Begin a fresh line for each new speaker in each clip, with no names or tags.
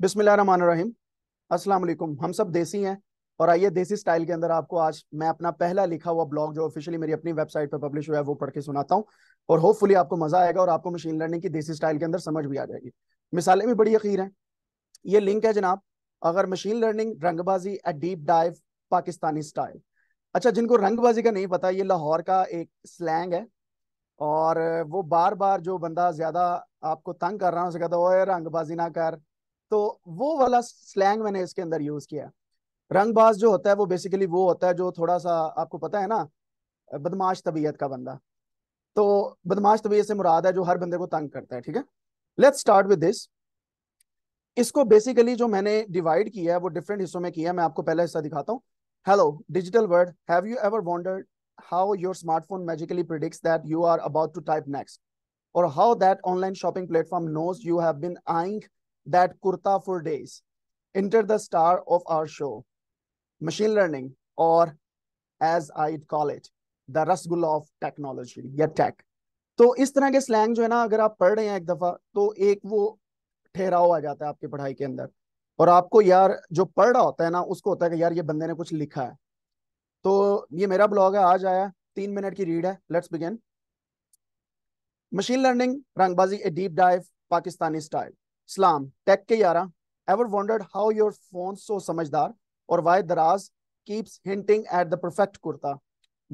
बिस्मिल्लाम अस्सलाम वालेकुम हम सब देसी हैं और आइए देसी स्टाइल के अंदर आपको आज मैं अपना पहला लिखा हुआ ब्लॉग जो ऑफिशियली मेरी अपनी वेबसाइट पर पब्लिश हुआ है वो पढ़ के सुनाता हूँ और होपफुली आपको मजा आएगा और आपको मशीन लर्निंग की देसी स्टाइल के अंदर समझ भी आ जाएगी मिसालें भी बड़ी अखीर है ये लिंक है जनाब अगर मशीन लर्निंग रंगबाजी a deep dive Pakistani style अच्छा जिनको रंगबाजी का नहीं पता ये लाहौर का एक स्लैंग है और वो बार बार जो बंदा ज्यादा आपको तंग कर रहा है उसे कहता है रंगबाजी ना कर तो वो वाला स्लैंग मैंने इसके अंदर यूज किया रंगबाज जो होता है वो बेसिकली वो होता है जो थोड़ा सा आपको पता है ना बदमाश तबीयत का बंदा तो बदमाश तबीयत से मुराद है जो हर बंदे को तंग करता है ठीक है लेट्स स्टार्ट विद दिस इसको बेसिकली जो मैंने डिवाइड किया है वो डिफरेंट हिस्सों में किया है मैं आपको पहला हिस्सा दिखाता हूँ hello digital world have you ever wondered how your smartphone magically predicts that you are about to type next और how that online shopping platform knows you have been eyeing that kurta for days. Enter the star of our show. Machine learning, or as I'd call it, the rasgulla of technology या tech. तो इस तरह के slang जो है ना अगर आप पढ़ रहे हैं एक दफा तो एक वो ठहराव आ जाता है आपकी पढ़ाई के अंदर और आपको यार जो पढ़ रहा होता है ना उसको होता है कि यार ये बंदे ने कुछ लिखा है तो ये मेरा ब्लॉग है आज आया तीन मिनट की रीड है लेट्स बिगेन मशीन लर्निंग रंगबाजी a deep dive Pakistani style सलाम टेक के यारा ever wondered how your phone so समझदार और why Daraz keeps hinting at the perfect kurta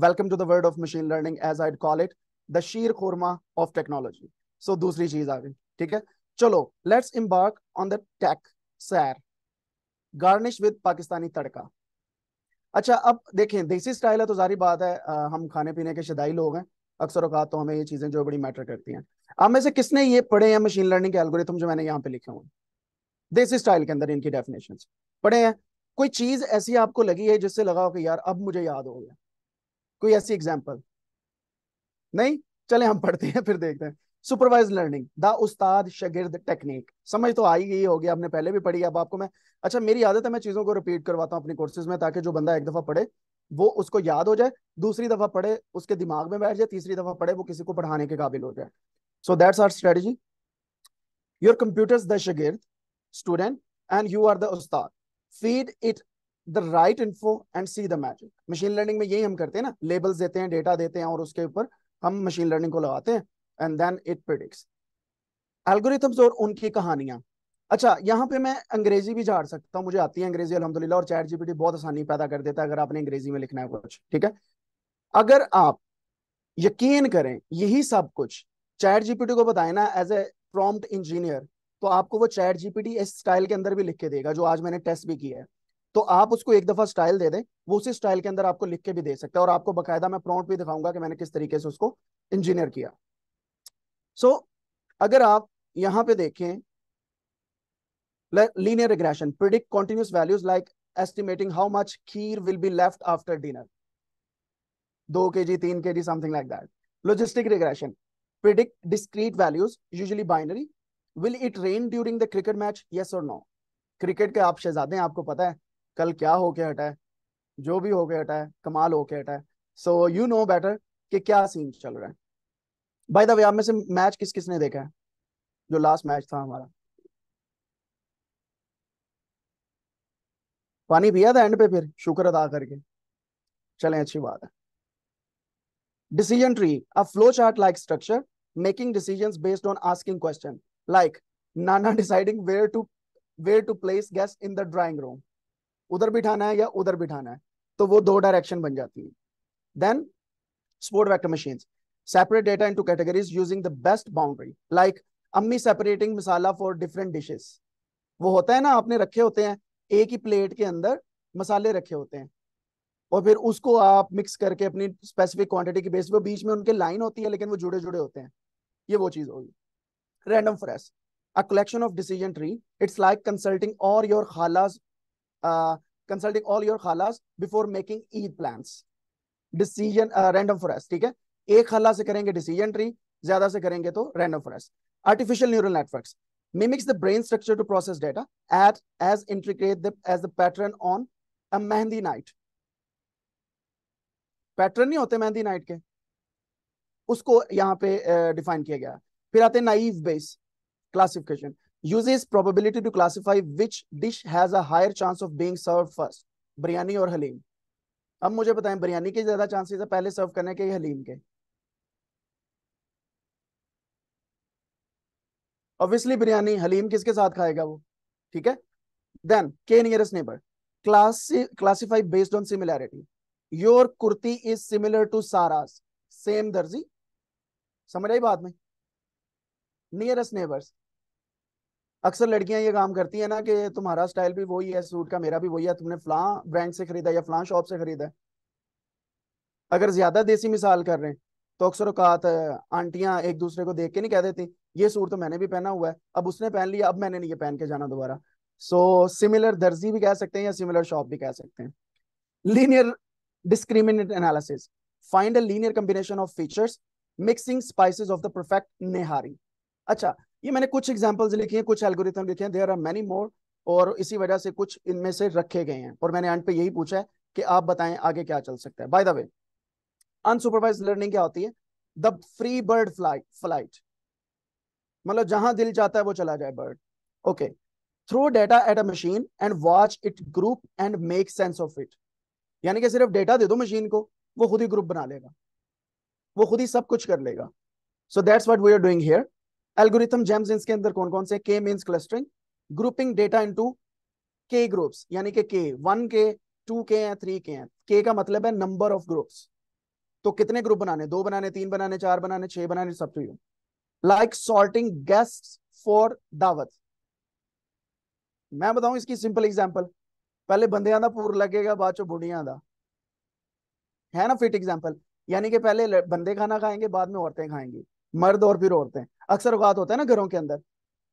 welcome to the world of machine learning as I call it the sheer khurma of technology so दूसरी चीज आ गई ठीक है चलो let's embark on the tech sair garnish with Pakistani tadka अच्छा अब देखें देसी स्टाइल है तो जारी बात है आ, हम खाने पीने के शदाई लोग हैं अक्सर अवकात तो हमें ये चीज़ें जो बड़ी मैटर करती हैं आप में से किसने ये पढ़े हैं मशीन लर्निंग के एल्गोरिथम जो मैंने यहाँ पे लिखे हुए देसी स्टाइल के अंदर इनकी डेफिनेशन पढ़े हैं कोई चीज ऐसी आपको लगी है जिससे लगा हो कि यार अब मुझे याद हो गया कोई ऐसी एग्जाम्पल नहीं चले हम पढ़ते हैं फिर देखते हैं सुपरवाइज लर्निंग द उस्ताद शगिर्द टेक्निक समझ तो आई गई होगी आपने पहले भी पढ़ी अब आपको मैं अच्छा मेरी आदत है मैं चीजों को रिपीट करवाता हूँ अपने कोर्सेज में ताकि जो बंदा एक दफा पढ़े वो उसको याद हो जाए दूसरी दफा पढ़े उसके दिमाग में बैठ जाए तीसरी दफा पढ़े वो किसी को पढ़ाने के काबिल हो जाए So that's our strategy. Your computer's the shagird, student, and you are the ustad. Feed it the right info and see the magic machine learning में यही हम करते हैं ना लेबल्स देते हैं डेटा देते हैं और उसके ऊपर हम मशीन लर्निंग को लगाते हैं and then it predicts algorithms और उनकी कहानियां अच्छा यहाँ पे मैं अंग्रेजी भी झाड़ सकता हूँ मुझे आती है अंग्रेजी अलहमदुल्ला और चैट जीपीटी बहुत आसानी पैदा कर देता है अगर आपने अंग्रेजी में लिखना है कुछ ठीक है अगर आप यकीन करें यही सब कुछ चैट जीपीटी को बताए ना एज ए प्रॉम्प्ट इंजीनियर तो आपको वो चैट जीपीटी इस स्टाइल के अंदर भी लिख के देगा जो आज मैंने टेस्ट भी किया है तो आप उसको एक दफा स्टाइल दे दें वो उसी स्टाइल के अंदर आपको लिख के भी दे सकते हैं और आपको बकायदा मैं प्रॉम्प्ट भी दिखाऊंगा कि मैंने किस तरीके से उसको इंजीनियर किया सो so, अगर आप यहां पे देखें linear regression predict continuous values like estimating how much kheer will be left after dinner दो के जी तीन K G something like that logistic regression predict discrete values, usually binary. Will it rain during the cricket match? Yes or no? aapko pata hai kal kya आपको पता है कल क्या होके ho ke जो भी होके ho ke कमाल होके so you so you know better scene chal raha hai by the way aap mein se से मैच किस किसने देखा है जो लास्ट मैच था हमारा पानी पिया था एंड पे फिर शुक्र अदा करके चले अच्छी बात है decision tree a flow chart like structure making decisions based on asking question like nana deciding where to where to place guest in the drawing room उधर बिठाना है या उधर बिठाना है तो वो दो डायरेक्शन बन जाती है then support vector machine separate data into categories using the best boundary like ammi separating masala for different dishes वो होता है ना आपने रखे होते हैं एक ही प्लेट के अंदर मसाले रखे होते हैं और फिर उसको आप मिक्स करके अपनी स्पेसिफिक क्वांटिटी के बेस पे बीच में उनके लाइन होती है लेकिन वो जुड़े जुड़े होते हैं ये वो चीज होगी random forest a collection of decision tree it's like consulting all your khalas consulting all your khalas before making Eid plan decision random forest ठीक है एक खाला से करेंगे डिसीजन ट्री ज्यादा से करेंगे तो random forest artificial neural networks mimics the brain structure to process data at as intricate the, as the pattern on a mehndi night pattern नहीं होते मेहंदी नाइट के उसको यहाँ पे डिफाइन uh, किया गया फिर आते हैं naive Bayes classification uses probability to classify which dish has a higher chance of being serve first biryani और हलीम अब मुझे बताएं बिरयानी के ज्यादा चांसेस है पहले सर्व करने के हलीम के ऑब्वियसली बिरयानी हलीम किसके साथ खाएगा वो ठीक है then K nearest neighbour classify based on similarity your kurti is similar to Sara's same darzi समझ आई बात में नियरेस्ट नेबर्स अक्सर लड़कियां ये काम करती है ना कि तुम्हारा स्टाइल भी वही है सूट का मेरा भी वही है तुमने फ्लां ब्रांड से खरीदा या फ्लां शॉप से खरीदा अगर ज्यादा देसी मिसाल कर रहे हैं तो अक्सर औकात आंटियां एक दूसरे को देख के नहीं कह देती ये सूट तो मैंने भी पहना हुआ है अब उसने पहन लिया अब मैंने नहीं ये पहन के जाना दोबारा सो सिमिलर दर्जी भी कह सकते हैं या सिमिलर शॉप भी कह सकते हैं linear discriminant analysis find a linear combination of features mixing spices of the perfect nihari अच्छा ये मैंने कुछ एग्जाम्पल्स लिखी हैं कुछ एल्गोरिथम लिखे हैं देर आर मैनी मोर और इसी वजह से कुछ इनमें से रखे गए हैं और मैंने एंड पे यही पूछा है कि आप बताएं आगे क्या चल सकता है by the way unsupervised learning क्या होती है the free bird flight flight मतलब जहां दिल जाता है वो चला जाए bird okay throw data at a machine and watch it group and make sense of it यानी कि सिर्फ डेटा दे दो मशीन को वो खुद ही ग्रुप बना लेगा वो खुद ही सब कुछ कर लेगा so that's what we are doing here algorithm gems इसके अंदर कौन कौन से K means clustering grouping data into K groups यानी कि के वन के टू के हैं थ्री के हैं के का मतलब है नंबर ऑफ ग्रुप्स तो कितने ग्रुप बनाने दो बनाने तीन बनाने चार बनाने छह बनाने सब to you like sorting guest for dawat मैं बताऊं इसकी सिंपल एग्जांपल पहले बंदियां का पूर लगेगा बाद चो बुढ़िया का है ना फिट एग्जांपल यानी कि पहले बंदे खाना खाएंगे बाद में औरतें खाएंगी मर्द और फिर औरतें अक्सर औकात होता है ना घरों के अंदर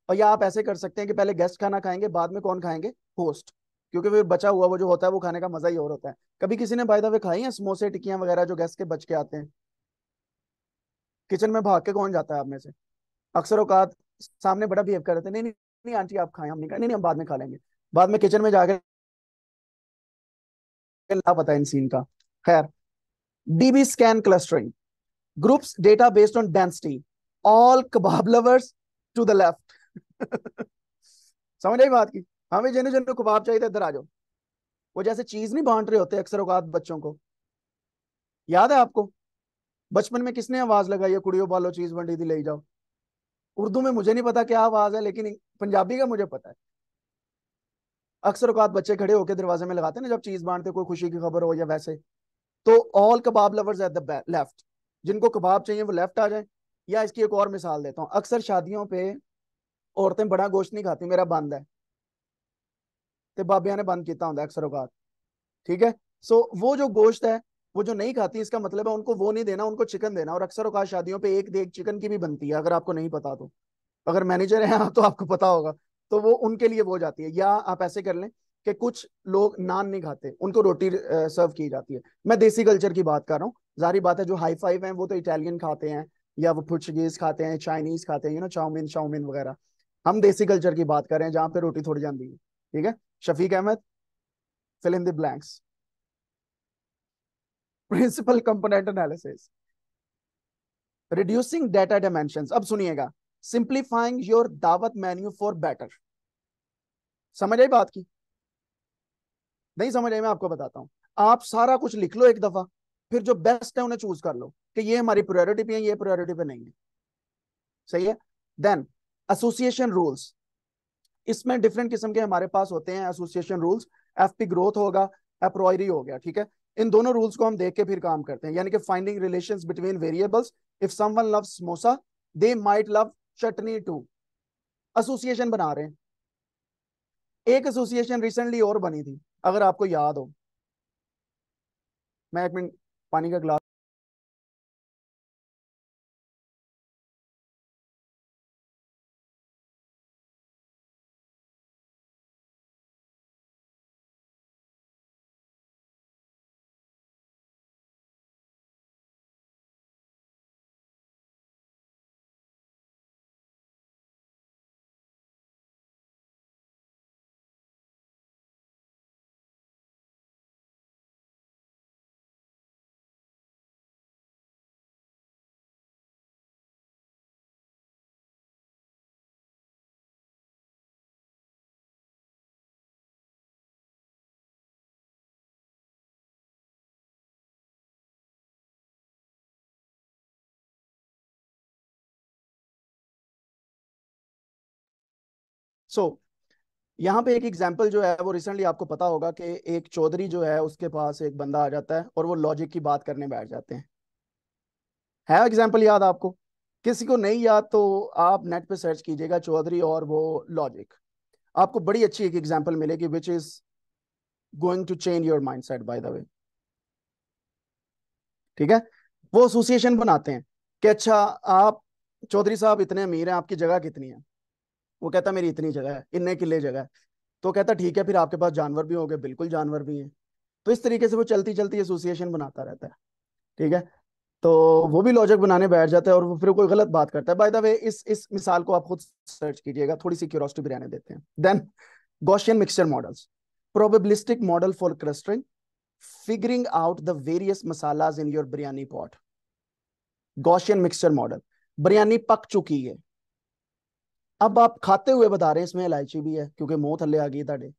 और या आप ऐसे कर सकते हैं कि पहले गेस्ट खाना खाएंगे बाद में कौन खाएंगे होस्ट क्योंकि फिर बचा हुआ वो जो होता है वो खाने का मजा ही और होता है कभी किसी ने बाय वे खाई है समोसे टिकियां वगैरह जो गेस्ट के बच के आते हैं किचन में भाग के कौन जाता है आप में से अक्सर औकात सामने बड़ा बिहेव कर रहे थे नहीं नहीं नहीं आंटी आप खाएं हम नहीं खाए नहीं नहीं हम बाद में खा लेंगे बाद में किचन में जाकर पता इन सीन का खैर DB scan clustering, groups data based on density, all kebab lovers to the left. समझ आई बात की हमें जिन्हें जिन्हें कबाब चाहिए तो इधर आ जाओ वो जैसे चीज नहीं बांट रहे होते अक्सर औकात बच्चों को याद है आपको बचपन में किसने आवाज लगाई है कुड़ियों बालो चीज बंडी थी ले जाओ उर्दू में मुझे नहीं पता क्या आवाज है लेकिन पंजाबी का मुझे पता है अक्सर औकात बच्चे खड़े होकर दरवाजे में लगाते हैं ना जब चीज बांटते कोई खुशी की खबर हो या वैसे तो all kebab lovers at the left जिनको कबाब चाहिए वो लेफ्ट आ जाए या इसकी एक और मिसाल देता हूँ अक्सर शादियों पे औरतें बड़ा गोश्त नहीं खाती मेरा बंद है तो बाबिया ने बंद किया होंगे अक्सर औकात ठीक है सो so, वो जो गोश्त है वो जो नहीं खाती इसका मतलब है उनको वो नहीं देना उनको चिकन देना और अक्सर औकात शादियों पे एक देख चिकन की भी बनती है अगर आपको नहीं पता तो अगर मैनेजर है हाँ, तो आपको पता होगा तो वो उनके लिए वो जाती है या आप ऐसे कर लें कि कुछ लोग नान नहीं खाते उनको रोटी सर्व की जाती है मैं देसी कल्चर की बात कर रहा हूँ जारी बात है जो हाई फाइव है वो तो इटालियन खाते हैं या वो पुर्चगीज खाते हैं चाइनीज खाते हैं यू नो चाउमिन वगैरह हम देसी कल्चर की बात कर रहे हैं जहां पे रोटी थोड़ी जानती है ठीक है Shafiq Ahmed fill in the blanks principal component analysis reducing data dimension अब सुनिएगा simplifying your dawat menu for better samajh आई बात की नहीं समझ आई मैं आपको बताता हूँ आप सारा कुछ लिख लो एक दफा फिर जो बेस्ट है उन्हें चूज कर लो कि ये हमारी प्रायोरिटी पे है ये प्रायोरिटी पे नहीं है सही है देन एसोसिएशन रूल्स इसमें डिफरेंट किस्म के हमारे पास होते हैं एसोसिएशन रूल्स एफ ग्रोथ होगा एप्रोयरी हो गया ठीक है इन दोनों रूल्स को हम देख के फिर काम करते हैं यानी कि finding relation between variables if someone love samosa they might love chutney too association बना रहे हैं एक एसोसिएशन रिसेंटली और बनी थी अगर आपको याद हो मैं एक मिनट पानी का ग्लास सो यहाँ पे एक एग्जाम्पल जो है वो रिसेंटली आपको पता होगा कि एक चौधरी जो है उसके पास एक बंदा आ जाता है और वो लॉजिक की बात करने बैठ जाते हैं है एग्जाम्पल याद आपको किसी को नहीं याद तो आप नेट पे सर्च कीजिएगा चौधरी और वो लॉजिक आपको बड़ी अच्छी एक एग्जाम्पल मिलेगी which is going to change your mind set by the way ठीक है वो एसोसिएशन बनाते हैं कि अच्छा आप चौधरी साहब इतने अमीर हैं आपकी जगह कितनी है वो कहता मेरी इतनी जगह है इन्ने किले जगह है तो कहता ठीक है फिर आपके पास जानवर भी हो गए बिल्कुल जानवर भी हैं तो इस तरीके से वो चलती चलती एसोसिएशन बनाता रहता है ठीक है तो वो भी लॉजिक बनाने बैठ जाता है और वो फिर कोई गलत बात करता है बाय द वे इस इस मिसाल को आप खुद सर्च कीजिएगा थोड़ी सी क्यूरोसिटी भी रहने देते हैं then Gaussian mixture models probabilistic model for clustering figuring out the various masalas in your biryani pot Gaussian mixture model biryani पक चुकी है अब आप खाते हुए बता रहे हैं इसमें इलायची भी है क्योंकि मुंह थल्ले आ गई ਤੁਹਾਡੇ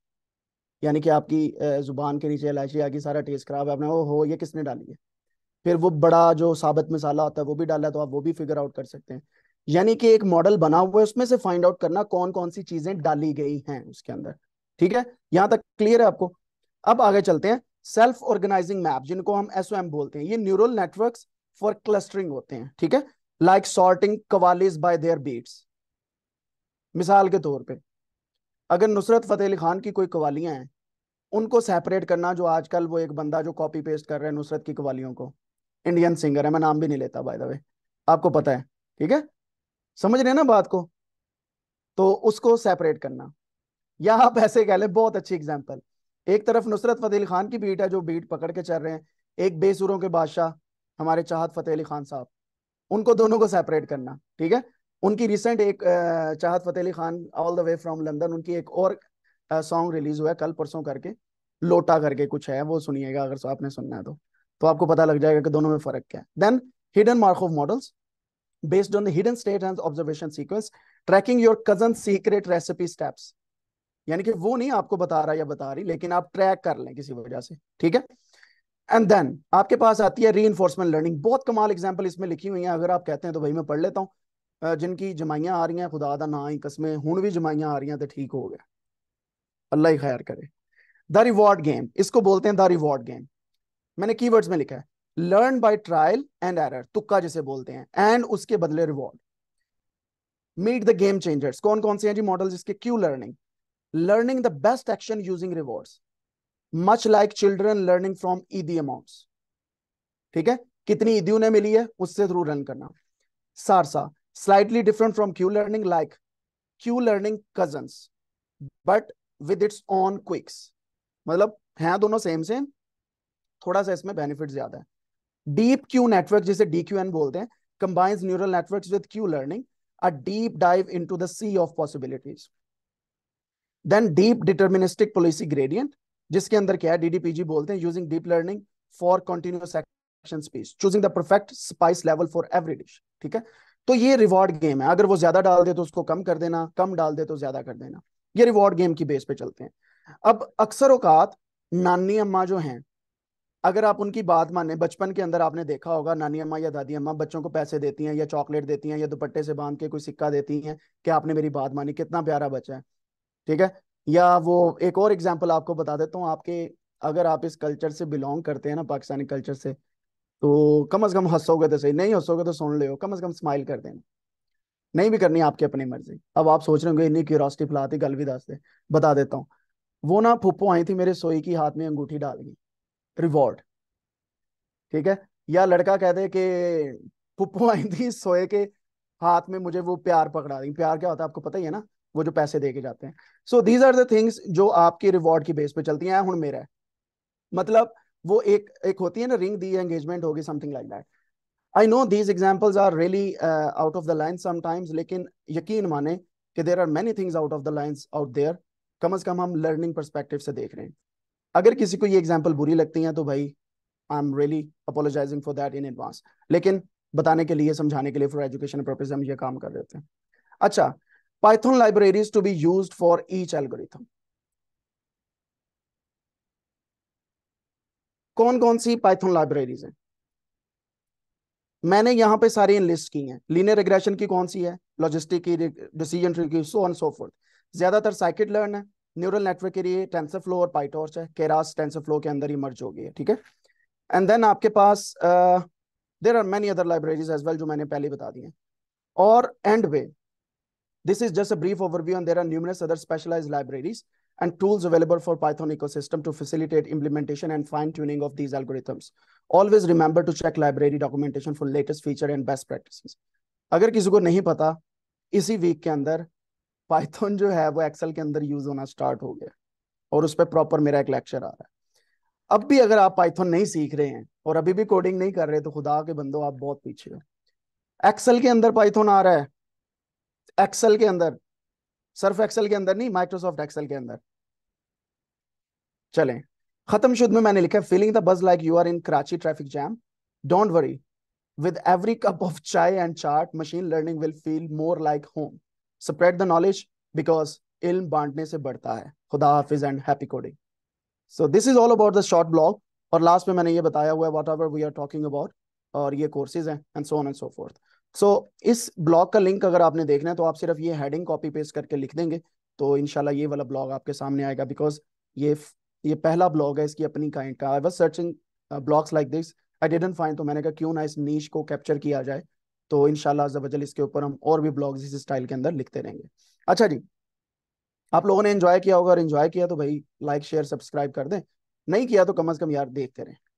यानी कि आपकी जुबान के नीचे इलायची आ गई सारा टेस्ट खराब है आपने ओ हो ये किसने डाली है फिर वो बड़ा जो साबित मसाला होता है वो भी डाला है तो आप वो भी फिगर आउट कर सकते हैं यानी कि एक मॉडल बना हुआ है उसमें से फाइंड आउट करना कौन कौन सी चीजें डाली गई हैं उसके अंदर ठीक है यहां तक क्लियर है आपको अब आगे चलते हैं सेल्फ ऑर्गेनाइजिंग मैप जिनको हम एस बोलते हैं ये न्यूरल नेटवर्क फॉर क्लस्टरिंग होते हैं ठीक है like sorting qawwalis by their beats मिसाल के तौर पे अगर नुसरत फतेह अली खान की कोई कवालियाँ हैं उनको सेपरेट करना जो आजकल वो एक बंदा जो कॉपी पेस्ट कर रहे हैं नुसरत की कवालियों को इंडियन सिंगर है मैं नाम भी नहीं लेता बाय द वे आपको पता है ठीक है समझ रहे ना बात को तो उसको सेपरेट करना या आप ऐसे कह लें बहुत अच्छी एग्जाम्पल एक तरफ नुसरत फतेह अली खान की बीट है जो बीट पकड़ के चल रहे हैं एक बेसुरों के बादशाह हमारे चाहत फतेह अली खान साहब उनको दोनों को सेपरेट करना ठीक है उनकी रिसेंट एक Chahat Fateh Ali Khan all the way from London उनकी एक और सॉन्ग रिलीज हुआ है कल परसों करके लोटा करके कुछ है वो सुनिएगा अगर आपने सुनना है तो तो आपको पता लग जाएगा कि दोनों में फर्क क्या है then hidden of models based on the hidden state and observation sequence tracking your cousin secret recipe steps यानी कि वो नहीं आपको बता रहा या बता रही लेकिन आप ट्रैक कर लें किसी वजह से ठीक है एंड देन आपके पास आती है री लर्निंग बहुत कमाल एग्जाम्पल इसमें लिखी हुई है अगर आप कहते हैं तो भाई मैं पढ़ लेता हूँ जिनकी जमाइया आ रही हैं खुदा का ना ही कसमे हूँ भी जमाइया आ रही हैं तो ठीक हो गया अल्लाह ही खैर करे द रिवॉर्ड गेम इसको बोलते हैं द रिवॉर्ड गेम मैंने कीवर्ड्स में लिखा है learn by trial and error तुक्का जिसे बोलते हैं एंड उसके बदले reward meet the game changers कौन कौन से हैं जी मॉडल जिसके Q learning learning the best action using reward much like children learning from Eidi amount ठीक है कितनी ईदी e उन्हें मिली है उससे थ्रू रन करना सारसा slightly different from Q learning, like Q learning cousins, but with its own quicks. मतलब हैं दोनों सेम सेम थोड़ा सा इसमें बेनिफिट ज्यादा है डीप क्यू नेटवर्क जिसे डी क्यू एन बोलते हैं combine neural network with Q learning a deep dive into the sea of possibilities then deep deterministic policy gradient जिसके अंदर क्या है डी डी पी जी बोलते हैं using deep learning for continuous action space choosing the perfect spice level for every dish ठीक है तो ये रिवॉर्ड गेम है अगर वो ज्यादा डाल दे तो उसको कम कर देना कम डाल दे तो ज्यादा कर देना ये रिवॉर्ड गेम की बेस पे चलते हैं अब अक्सर औकात नानी अम्मा जो हैं अगर आप उनकी बात माने बचपन के अंदर आपने देखा होगा नानी अम्मा या दादी अम्मा बच्चों को पैसे देती हैं या चॉकलेट देती हैं या दुपट्टे से बांध के कोई सिक्का देती हैं कि आपने मेरी बात मानी कितना प्यारा बच्चा है ठीक है या वो एक और एग्जाम्पल आपको बता देता हूँ आपके अगर आप इस कल्चर से बिलोंग करते हैं ना पाकिस्तानी कल्चर से तो कम अज कम हंसोगे तो सही नहीं हंसोगे तो सुन लो कम अज कम स्माइल कर देना नहीं भी करनी आपकी अपनी मर्जी अब आप सोच रहे होंगे इन्हीं क्यूरोसिटी फैलाती गल भी दस दे बता देता हूँ वो ना फुप्पो आई थी मेरे सोई की हाथ में अंगूठी डाल गई रिवॉर्ड ठीक है या लड़का कह दे कि फुप्पो आई थी सोए के हाथ में मुझे वो प्यार पकड़ा दी प्यार क्या होता है आपको पता ही है ना वो जो पैसे दे के जाते हैं so these are the things जो आपके रिवॉर्ड की बेस पे चलती हैं हूँ मेरा है मतलब वो एक एक होती है ना रिंग दी एंगेजमेंट होगी something like that I know these examples are really out of the line sometimes लेकिन यकीन माने कि there are many things out of the line out there कम अज कम हम लर्निंग परस्पेक्टिव से देख रहे हैं अगर किसी को ये एग्जाम्पल बुरी लगती है तो भाई I am really apologising for that in advance लेकिन बताने के लिए समझाने के लिए फॉर एजुकेशन पर्पज हम ये काम कर रहे थे अच्छा Python libraries to be use for each algorithm कौन कौन सी पाइथन लाइब्रेरीज हैं मैंने यहां पे सारी लिस्ट की हैं लीनियर रिग्रेशन की कौन सी है लॉजिस्टिक की डिसीजन ट्री की सो ऑन सो फोर्थ ज्यादातर साइकिट लर्न है न्यूरल नेटवर्क के लिए टेंसर फ्लो और पाइटॉर्च है केरास टेंसर फ्लो के अंदर ही मर्ज हो गई है ठीक है एंड देन आपके पास there are many other libraries as well जो मैंने पहले बता दी हैं और and way this is just a brief overview and there are numerous other specialised libraries and tools available for Python ecosystem to facilitate implementation and fine-tuning of these algorithms. Always remember to check library documentation for latest feature and best practices. अगर किसी को नहीं पता इसी week के अंदर Python जो है वो एक्सेल के अंदर यूज होना स्टार्ट हो गया और उस पर प्रॉपर मेरा एक लेक्चर आ रहा है अब भी अगर आप पाइथन नहीं सीख रहे हैं और अभी भी कोडिंग नहीं कर रहे तो खुदा के बंदो आप बहुत पीछे हो एक्सेल के अंदर पाइथन आ रहा है एक्सेल के अंदर सिर्फ एक्सेल के अंदर नहीं माइक्रोसॉफ्ट एक्सेल के अंदर चलें खत्म शुद्ध में मैंने लिखा feeling the buzz like you are in Karachi traffic jam don't worry with every cup of chai and chart machine learning will feel more like home spread the knowledge because इल्म बांटने से बढ़ता है खुदा हाफिज and happy coding so this is all about the short blog और last में मैंने ये बताया हुआ है whatever we are talking about और ये कोर्सेज हैं and so on and so forth so इस ब्लॉग का लिंक अगर आपने देखना है तो आप सिर्फ ये हेडिंग कॉपी पेस्ट करके लिख देंगे तो इनशाला ये वाला ब्लॉग आपके सामने आएगा बिकॉज ये ये पहला ब्लॉग है इसकी अपनी काइंड का I was searching blogs like this I didn't find तो मैंने कहा क्यों ना इस नीच को कैप्चर किया जाए तो इनशाला इसके ऊपर हम और भी ब्लॉग्स इस स्टाइल के अंदर लिखते रहेंगे अच्छा जी आप लोगों ने एंजॉय किया होगा और एंजॉय किया तो भाई लाइक शेयर सब्सक्राइब कर दें नहीं किया तो कम अज कम यार देखते रहें